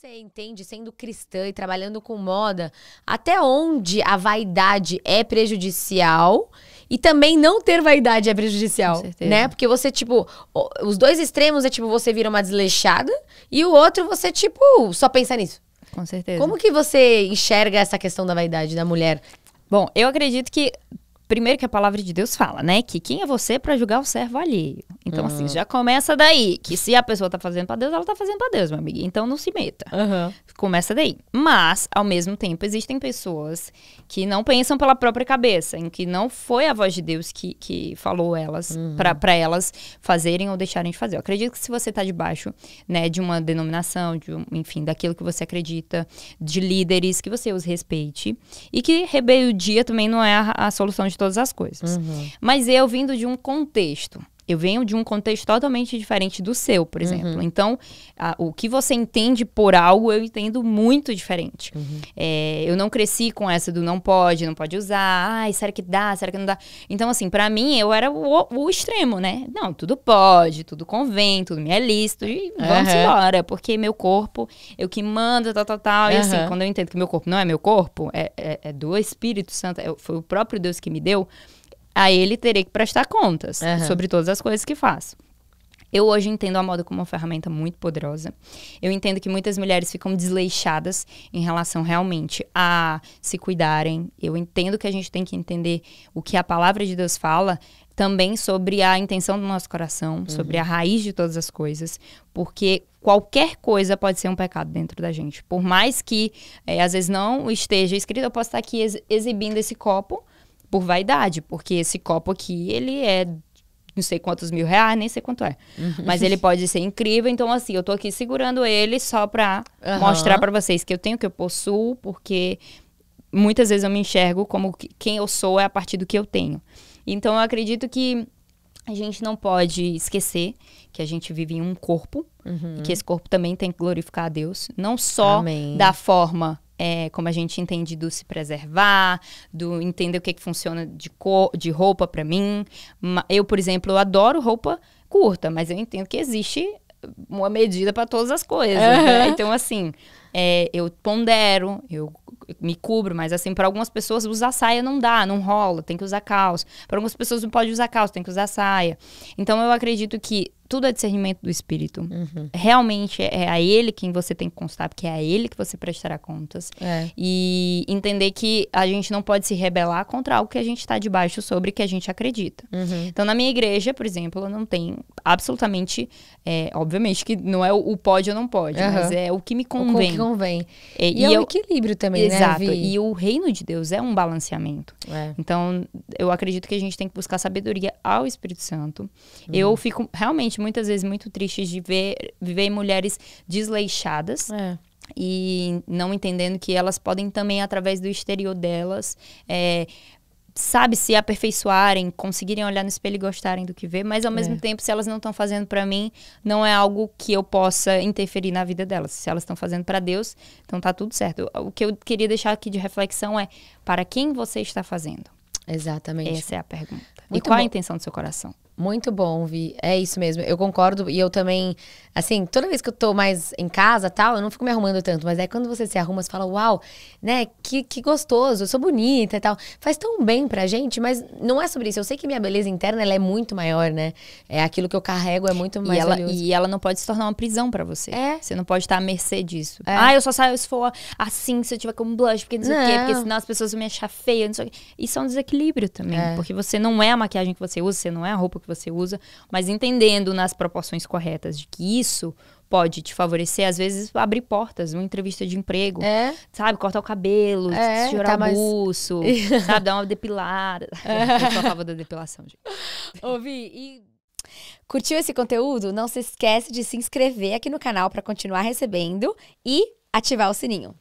você entende, sendo cristã e trabalhando com moda, até onde a vaidade é prejudicial e também não ter vaidade é prejudicial, né? Porque você, tipo, os dois extremos é tipo, você vira uma desleixada e o outro você, tipo, só pensa nisso. Com certeza. Como que você enxerga essa questão da vaidade da mulher? Bom, eu acredito que primeiro que a palavra de Deus fala, né? Que quem é você para julgar o servo alheio? Então, assim, uhum. assim, já começa daí. Que se a pessoa tá fazendo para Deus, ela tá fazendo para Deus, meu amigo. Então não se meta. Uhum. Começa daí. Mas, ao mesmo tempo, existem pessoas que não pensam pela própria cabeça, em que não foi a voz de Deus que, que falou elas, uhum. para elas fazerem ou deixarem de fazer. Eu acredito que se você tá debaixo, né, de uma denominação, de um, enfim, daquilo que você acredita, de líderes, que você os respeite. E que rebeldia também não é a, a solução de todas as coisas. Uhum. Mas eu vindo de um contexto eu venho de um contexto totalmente diferente do seu, por uhum. exemplo. Uhum. Então, a, o que você entende por algo, eu entendo muito diferente. Uhum. É, eu não cresci com essa do não pode, não pode usar. Ai, será que dá? Será que não dá? Então, assim, para mim, eu era o, o, extremo, né? Não, tudo pode, tudo convém, tudo me é lícito. E vamos uhum. embora, porque meu corpo, eu que mando, tal, tal, tal. E assim, quando eu entendo que meu corpo não é meu corpo, é, é, é do Espírito Santo, é, foi o próprio Deus que me deu a ele terei que prestar contas uhum. sobre todas as coisas que faço. Eu hoje entendo a moda como uma ferramenta muito poderosa. Eu entendo que muitas mulheres ficam desleixadas em relação realmente a se cuidarem. Eu entendo que a gente tem que entender o que a palavra de Deus fala também sobre a intenção do nosso coração, uhum. sobre a raiz de todas as coisas, porque qualquer coisa pode ser um pecado dentro da gente. Por mais que é, às vezes não esteja escrito, eu posso estar aqui ex exibindo esse copo por vaidade, porque esse copo aqui, ele é não sei quantos mil reais, nem sei quanto é. Uhum. Mas ele pode ser incrível, então assim, eu tô aqui segurando ele só pra uhum. mostrar para vocês que eu tenho, que eu possuo, porque muitas vezes eu me enxergo como quem eu sou é a partir do que eu tenho. Então eu acredito que a gente não pode esquecer que a gente vive em um corpo uhum. e que esse corpo também tem que glorificar a Deus, não só Amém. da forma é, como a gente entende do se preservar, do entender o que, que funciona de, cor, de roupa para mim. Eu, por exemplo, adoro roupa curta, mas eu entendo que existe uma medida para todas as coisas. Uhum. Né? Então, assim, é, eu pondero, eu me cubro, mas assim, para algumas pessoas usar saia não dá, não rola, tem que usar calça. Para algumas pessoas não pode usar calça, tem que usar saia. Então, eu acredito que tudo é discernimento do espírito. Uhum. Realmente é a ele quem você tem que constar, porque é a ele que você prestará contas. É. E entender que a gente não pode se rebelar contra algo que a gente está debaixo sobre que a gente acredita. Uhum. Então, na minha igreja, por exemplo, não tem absolutamente. É, obviamente que não é o, o pode ou não pode, uhum. mas é o que me convém. O que convém. É, e, e, é o equilíbrio também, exato, né? Exato. E o reino de Deus é um balanceamento. É. Então, eu acredito que a gente tem que buscar sabedoria ao Espírito Santo. Eu uhum. fico realmente muitas vezes muito tristes de ver, ver mulheres desleixadas. É e não entendendo que elas podem também, através do exterior delas, é, sabe, se aperfeiçoarem, conseguirem olhar no espelho e gostarem do que vê, mas ao mesmo é. tempo, se elas não estão fazendo para mim, não é algo que eu possa interferir na vida delas. Se elas estão fazendo para Deus, então tá tudo certo. O que eu queria deixar aqui de reflexão é: para quem você está fazendo? Exatamente. Essa é a pergunta. Muito e qual bom. a intenção do seu coração? Muito bom, Vi. É isso mesmo. Eu concordo. E eu também, assim, toda vez que eu tô mais em casa tal, eu não fico me arrumando tanto. Mas é quando você se arruma, você fala, uau, né? Que, que gostoso, eu sou bonita e tal. Faz tão bem pra gente, mas não é sobre isso. Eu sei que minha beleza interna ela é muito maior, né? É aquilo que eu carrego, é muito mais. E ela, e ela não pode se tornar uma prisão para você. É. Você não pode estar à mercê disso. É. Ah, eu só saio se for assim, se eu tiver com blush, porque não sei não. o quê, porque senão as pessoas vão me achar feia, não sei o quê. Isso é um desequilíbrio também. É. Porque você não é a maquiagem que você usa, você não é a roupa que você usa, mas entendendo nas proporções corretas de que isso pode te favorecer, às vezes abrir portas, uma entrevista de emprego, é. sabe, cortar o cabelo, é, tirar tá buço, mais... sabe, dar uma depilada. É. Eu sou a favor da depilação, gente. Ouvi, e curtiu esse conteúdo? Não se esquece de se inscrever aqui no canal para continuar recebendo e ativar o sininho.